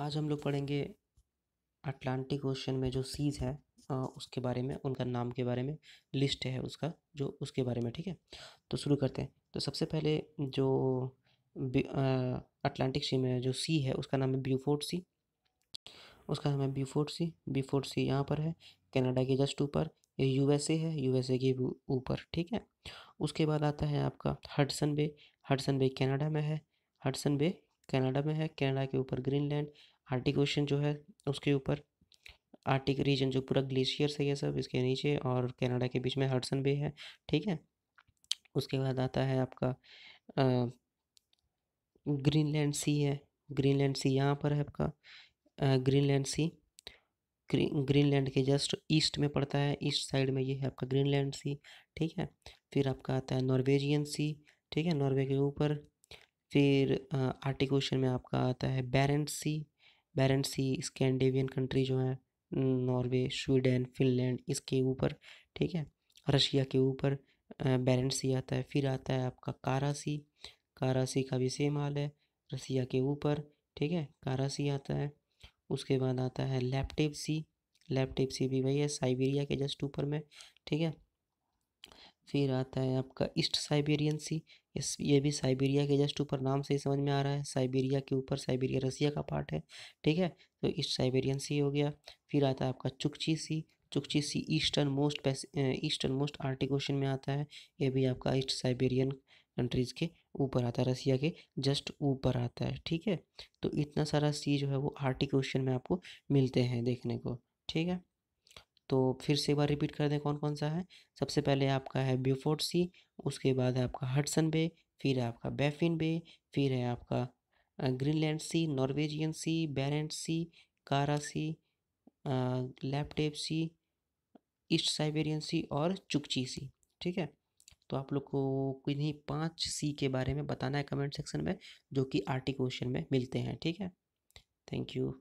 आज हम लोग पढ़ेंगे अटलांटिक ओशन में जो सीज है आ, उसके बारे में उनका नाम के बारे में लिस्ट है उसका जो उसके बारे में ठीक है तो शुरू करते हैं तो सबसे पहले जो अटलांटिक सी में जो सी है उसका नाम है ब्यूफोर्ट सी उसका नाम है ब्यूफोर्ट सी ब्यूफोर्ट सी यहाँ पर है कनाडा के जस्ट ऊपर ये यूएसए है यूएसए के ऊपर ठीक है उसके बाद आता है आपका Hudson Bay Hudson Bay Canada में है हडसन बे कनाडा में है कनाडा के ऊपर ग्रीनलैंड आर्टिक ओशन जो है उसके ऊपर आर्टिक रीजन जो पूरा ग्लेशियर्स है ये सब इसके नीचे और कनाडा के बीच में हडसन बे है ठीक है उसके बाद आता है आपका ग्रीनलैंड सी है ग्रीनलैंड सी यहाँ पर है आपका ग्रीनलैंड सी ग्रीनलैंड के जस्ट ईस्ट में पड़ता है ईस्ट साइड में ये है आपका ग्रीनलैंड सी ठीक है फिर आपका आता है नॉर्वेजियन सी ठीक है नॉर्वे के ऊपर फिर आठवें क्वेश्चन में आपका आता है बैरेंसी बैरेंसी स्कैंडेवियन कंट्री जो है नॉर्वे स्वीडन फिनलैंड इसके ऊपर ठीक है रशिया के ऊपर बैरेंसी आता है फिर आता है आपका कारासी कारासी का भी सेम हाल है रसिया के ऊपर ठीक है कारासी आता है उसके बाद आता है लैपटेप सी लैपटेप सी भी वही है साइबेरिया के जस्ट ऊपर में ठीक है फिर आता है आपका ईस्ट साइबेरियन सी इस ये भी साइबेरिया के जस्ट ऊपर नाम से ही समझ में आ रहा है साइबेरिया के ऊपर साइबेरिया रसिया का पार्ट है ठीक है तो ईस्ट साइबेरियन सी हो गया फिर आता है आपका Chukchi Sea Chukchi Sea eastern most eastern most Arctic Ocean में आता है ये भी आपका ईस्ट साइबेरियन कंट्रीज़ के ऊपर आता है रसिया के जस्ट ऊपर आता है ठीक है तो इतना सारा सी जो है वो आर्टिक ओशन में आपको मिलते हैं देखने को ठीक है तो फिर से एक बार रिपीट कर दें कौन कौन सा है सबसे पहले आपका है ब्यूफोर्ट सी उसके बाद है आपका हटसन बे फिर है आपका बेफिन बे फिर है आपका ग्रीनलैंड सी नॉर्वेजियन सी बैरेंट सी कारा सी लैपटेप सी ईस्ट साइबेरियन सी और चुकची सी ठीक है तो आप लोग को किन्हीं पाँच सी के बारे में बताना है कमेंट सेक्शन में जो कि आर्टिक क्वेश्चन में मिलते हैं ठीक है थैंक यू